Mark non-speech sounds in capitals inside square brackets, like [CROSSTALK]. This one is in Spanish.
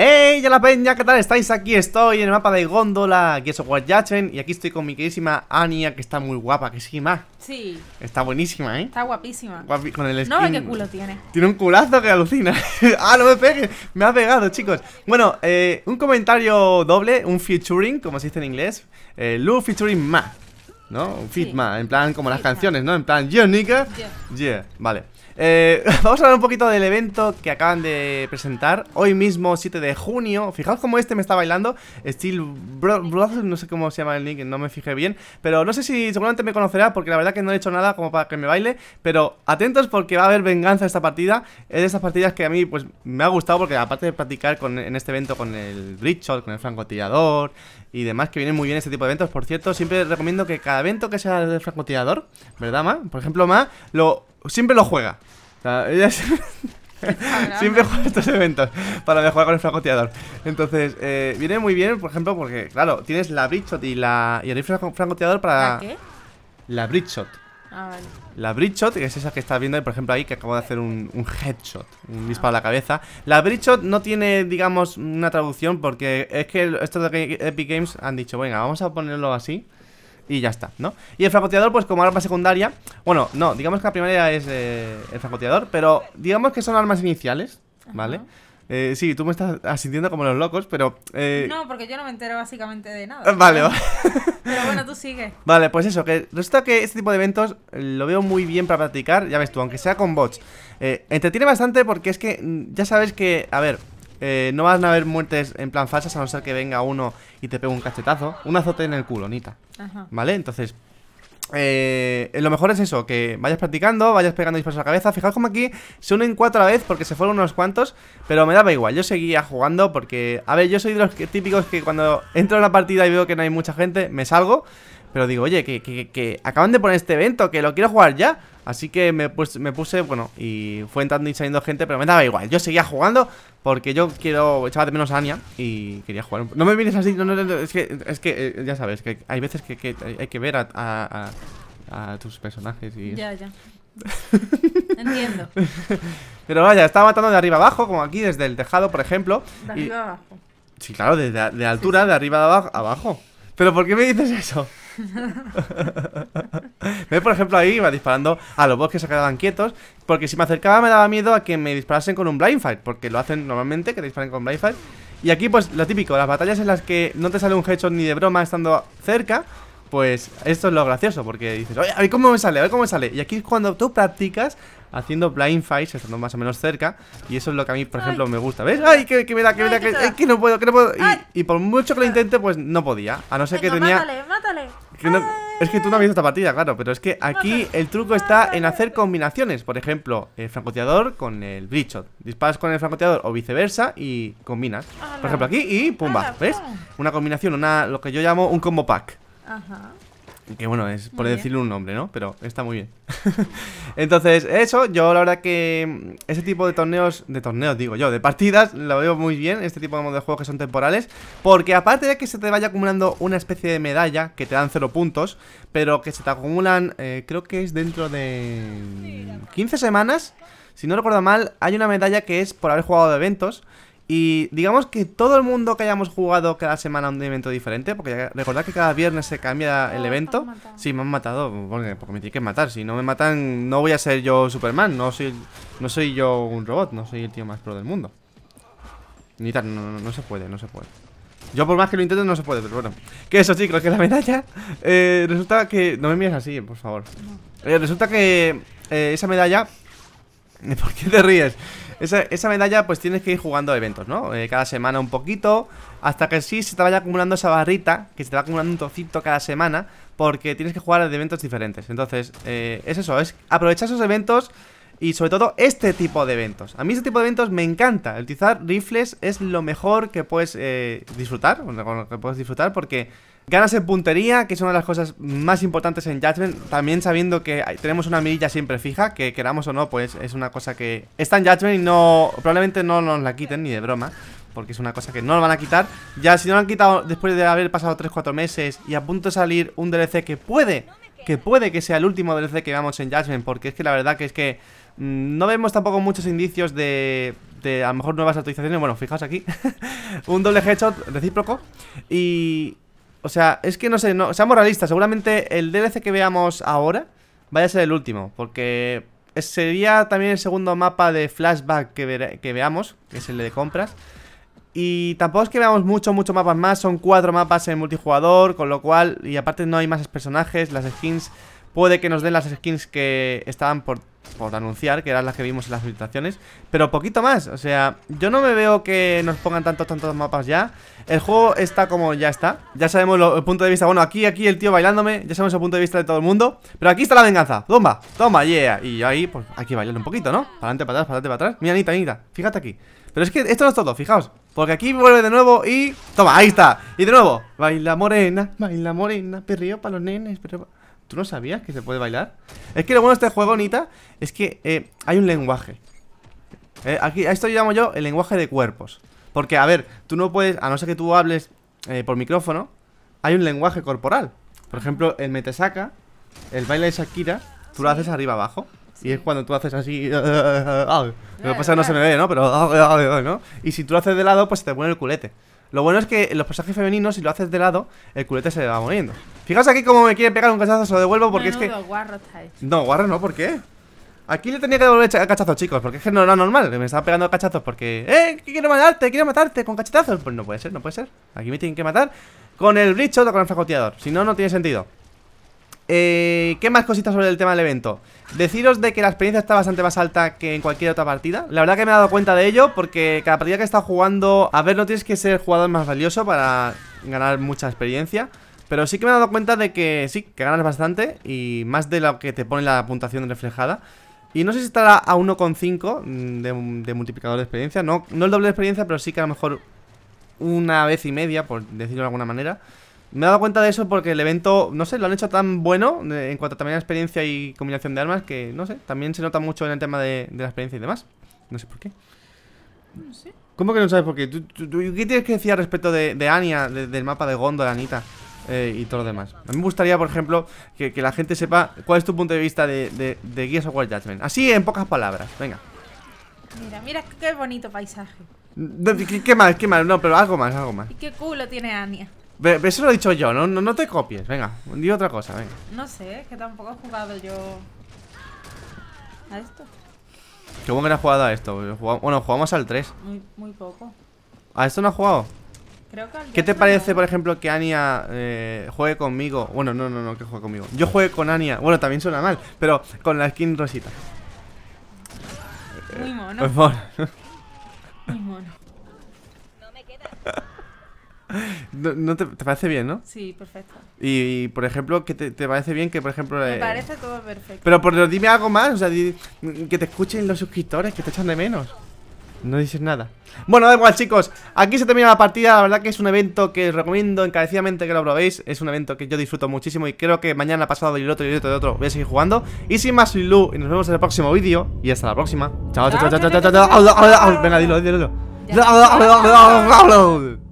¡Ey! ¡Ya la ya ¿Qué tal estáis? Aquí estoy en el mapa de Góndola, que es Yachen y aquí estoy con mi queridísima Ania, que está muy guapa, que sí, más. Sí. Está buenísima, ¿eh? Está guapísima. con el skin. No, qué culo tiene. Tiene un culazo que alucina. [LAUGHS] ¡Ah, no me pegue Me ha pegado, chicos. Bueno, eh, un comentario doble, un featuring, como se dice en inglés. Eh, Lu featuring más. ¿no? Un fitma, en plan como las canciones, ¿no? En plan, yeah, nigga, yeah. Vale. Eh, [LAUGHS] vamos a hablar un poquito del evento que acaban de presentar hoy mismo, 7 de junio. Fijaos cómo este me está bailando. Steel Brothers, no sé cómo se llama el link, no me fijé bien. Pero no sé si seguramente me conocerá, porque la verdad que no he hecho nada como para que me baile. Pero atentos porque va a haber venganza esta partida. Es de esas partidas que a mí pues me ha gustado, porque aparte de practicar con, en este evento con el Richard, con el francotirador y demás, que vienen muy bien este tipo de eventos. Por cierto, siempre recomiendo que cada evento que sea el francotirador, ¿verdad, Ma? Por ejemplo, Ma lo, siempre lo juega. ella [LAUGHS] siempre, juega estos eventos para jugar con el francotirador. Entonces, eh, viene muy bien, por ejemplo, porque, claro, tienes la bridge y, la, y el rifle para. ¿La qué? La Ah, vale. La shot que es esa que estás viendo, por ejemplo, ahí, que acabo de hacer un, headshot, un disparo a la cabeza. La shot no tiene, digamos, una traducción, porque es que estos de Epic Games han dicho, venga, vamos a ponerlo así y ya está, ¿no? Y el francotirador, pues como arma secundaria, bueno, no, digamos que la primera es eh, el francotirador, pero digamos que son armas iniciales, ¿vale? Eh, sí, tú me estás asintiendo como los locos, pero... Eh, no, porque yo no me entero básicamente de nada. [LAUGHS] Vale, Pero bueno, tú sigue. Vale, pues eso, que resulta que este tipo de eventos lo veo muy bien para practicar, ya ves tú, aunque sea con bots. entretiene bastante porque es que mm, ya sabes que, a ver, eh, no van a haber muertes en plan falsas a no ser que venga uno y te pegue un cachetazo. Un azote en el culo, Nita. Ajá. ¿Vale? Entonces, eh, lo mejor es eso, que vayas practicando, vayas pegando disparos a la cabeza. Fijaos como aquí se unen cuatro a la vez porque se fueron unos cuantos, pero me daba igual. Yo seguía jugando porque, a ver, yo soy de los típicos que cuando entro en la partida y veo que no hay mucha gente, me salgo. Pero digo, oye, que, que acaban de poner este evento, que lo quiero jugar ya. Así que me, puse, bueno, y fue entrando y saliendo gente, pero me daba igual. Yo seguía jugando porque yo quiero, echaba de menos a Anya y quería jugar. No me vienes así, no, es que, es que eh, ya sabes, que hay veces que, hay que ver a, tus personajes y... Ya, ya. [LAUGHS] Entiendo. Pero vaya, estaba matando de arriba abajo, como aquí, desde el tejado, por ejemplo. De arriba abajo. Sí, claro, de, altura, de arriba abajo. Pero ¿por qué me dices eso? [LAUGHS] ve Por ejemplo, ahí iba disparando a los bosques que se quedaban quietos. Porque si me acercaba me daba miedo a que me disparasen con un blind fight. Porque lo hacen normalmente, que te disparen con blind fight. Y aquí, pues, lo típico, las batallas en las que no te sale un headshot ni de broma estando cerca. Pues esto es lo gracioso, porque dices, oye, a ver cómo me sale, a ver cómo me sale. Y aquí es cuando tú practicas haciendo blind estando más o menos cerca. Y eso es lo que a mí, por ejemplo, me gusta. ¿Ves? ¡Ay, que, me da, que me da! Que, no puedo, que no puedo. Y, por mucho que lo intente, pues no podía. A no ser que tenía. Ah. es que tú no has visto esta partida, claro, pero es que [LAUGHS] aquí el truco está ah, en hacer combinaciones. Por ejemplo, el francoteador con el shot. Disparas con el francoteador o viceversa y combinas. Por ejemplo, aquí y pumba, ¿ves? Una combinación, una lo que yo llamo un combo pack. Ajá. Que bueno, es por decirle un nombre, ¿no? Pero está muy bien. [LAUGHS] Entonces, eso, yo la verdad que mm, ese tipo de torneos, de torneos digo yo, de partidas, lo veo muy bien, este tipo de juegos que son temporales, porque aparte de que se te vaya acumulando una especie de medalla, que te dan cero puntos, pero que se te acumulan, eh, creo que es dentro de 15 mm, semanas, si no recuerdo mal, hay una medalla que es por haber jugado de eventos, y digamos que todo el mundo que hayamos jugado cada semana un evento diferente, porque recordad que cada viernes se cambia ah, el evento. Si me han matado, porque, me tienen que matar. Si no me matan, no voy a ser yo Superman, no soy, no soy yo un robot, no soy el tío más pro del mundo. Ni tal, no, se puede, no se puede. Yo por más que lo intento no se puede, pero bueno Que eso chicos, que la medalla eh, Resulta que... No me mires así, por favor eh, Resulta que eh, esa medalla [LAUGHS] ¿Por qué te ríes? Esa, medalla pues tienes que ir jugando eventos, ¿no? Eh, cada semana un poquito, hasta que sí se te vaya acumulando esa barrita, que se te va acumulando un tocito cada semana, porque tienes que jugar de eventos diferentes. Entonces, eh, es eso, es aprovechar esos eventos y sobre todo este tipo de eventos A mí este tipo de eventos me encanta El utilizar rifles es lo mejor que puedes eh, disfrutar que puedes disfrutar porque ganas en puntería Que es una de las cosas más importantes en Judgment También sabiendo que tenemos una mirilla siempre fija Que queramos o no, pues es una cosa que está en Judgment Y no, probablemente no nos la quiten ni de broma porque es una cosa que no lo van a quitar. Ya si no lo han quitado después de haber pasado 3-4 meses y a punto de salir un DLC que puede, que puede que sea el último DLC que veamos en Judgment, porque es que la verdad que es que Mm, no vemos tampoco muchos indicios de, a lo mejor nuevas actualizaciones. Bueno, fijaos aquí. [LAUGHS] un doble headshot recíproco. Y... O sea, es que no sé, seamos realistas. Seguramente el DLC que veamos ahora vaya a ser el último. Porque sería también el segundo mapa de flashback que, que veamos, que es el de compras. Y tampoco es que veamos muchos, muchos mapas más. Son cuatro mapas en multijugador, con lo cual... Y aparte no hay más personajes, las skins... Puede que nos den las skins que estaban por, anunciar, que eran las que vimos en las filtraciones Pero poquito más, o sea, yo no me veo que nos pongan tantos, tantos mapas ya El juego está como ya está Ya sabemos el punto de vista, bueno, aquí, aquí el tío bailándome Ya sabemos el punto de vista de todo el mundo Pero aquí está la venganza, toma, toma, yeah Y ahí, pues, aquí que un poquito, ¿no? Para adelante, para atrás, para adelante, para atrás Mira, Anita, Anita, fíjate aquí Pero es que esto no es todo, fijaos porque aquí vuelve de nuevo y... ¡Toma! Ahí está. Y de nuevo. Baila morena, baila morena, perreo para los nenes, Pero ¿Tú no sabías que se puede bailar? Es que lo bueno de este juego, Anita, es que eh, hay un lenguaje. Eh, aquí, a esto yo llamo yo el lenguaje de cuerpos. Porque, a ver, tú no puedes, a no ser que tú hables eh, por micrófono, hay un lenguaje corporal. Por ejemplo, el metesaca, el baile de Shakira, tú lo haces arriba abajo. Y es cuando tú haces así. [LAUGHS] lo que pasa no se me ve, ¿no? Pero. [LAUGHS] Y si tú lo haces de lado, pues te pone el culete. Lo bueno es que los pasajes femeninos, si lo haces de lado, el culete se le va moviendo. Fijaos aquí como me quiere pegar un cachazo, se lo devuelvo porque es que. No, guarro no, ¿por qué? Aquí le tenía que devolver cachazos, chicos, porque es que no era normal. Me estaba pegando cachazos porque. ¡Eh! Quiero matarte, quiero matarte con cachetazos. Pues no puede ser, no puede ser. Aquí me tienen que matar con el bricho o con el fragoteador, Si no, no tiene sentido. Eh, ¿Qué más cositas sobre el tema del evento? Deciros de que la experiencia está bastante más alta que en cualquier otra partida. La verdad que me he dado cuenta de ello porque cada partida que he estado jugando... A ver, no tienes que ser jugador más valioso para ganar mucha experiencia. Pero sí que me he dado cuenta de que sí, que ganas bastante y más de lo que te pone la puntuación reflejada. Y no sé si estará a 1,5 mm, de, de, multiplicador de experiencia. No, no el doble de experiencia, pero sí que a lo mejor una vez y media, por decirlo de alguna manera. Me he dado cuenta de eso porque el evento, no sé, lo han hecho tan bueno en cuanto a también la experiencia y combinación de armas que, no sé, también se nota mucho en el tema de, la experiencia y demás. No sé por qué. No sé. ¿Cómo que no sabes por qué? ¿Tú, qué tienes que decir respecto de, de Anya, del mapa de Gondor, Anita? Eh, y todo lo demás. A mí me gustaría, por ejemplo, que, la gente sepa cuál es tu punto de vista de, de, de Gears of War Judgment. Así en pocas palabras, venga. Mira, mira qué bonito paisaje. ¿Qué, qué más? ¿Qué más? No, pero algo más, algo más. Y qué culo tiene Anya eso lo he dicho yo, no, te copies. Venga, di otra cosa, venga. No sé, es que tampoco he jugado yo a esto. Qué has jugado a esto. bueno, jugamos al 3. Muy, poco. ¿A esto no ha jugado? Creo que al ¿Qué te parece, por ejemplo, que Ania eh, juegue conmigo? Bueno, no, no, no, que juegue conmigo. Yo juegue con Ania. Bueno, también suena mal, pero con la skin rosita. Muy mono. [LAUGHS] Muy mono. Muy mono. No me queda. [LAUGHS] No, te, parece bien, ¿no? Sí, perfecto. Y, por ejemplo, que te, te, parece bien que, por ejemplo... Me eh, parece todo perfecto. Pero por, dime algo más, o sea, que te escuchen los suscriptores, que te echan de menos. No dices nada Bueno, da igual chicos Aquí se termina la partida La verdad que es un evento que os recomiendo encarecidamente que lo probéis Es un evento que yo disfruto muchísimo Y creo que mañana, pasado y el otro y el otro y otro Voy a seguir jugando Y sin más, Lu Y nos vemos en el próximo vídeo Y hasta la próxima Chao, chao, chao, chao, chao, chao Venga, dilo, dilo, dilo [LAUGHS]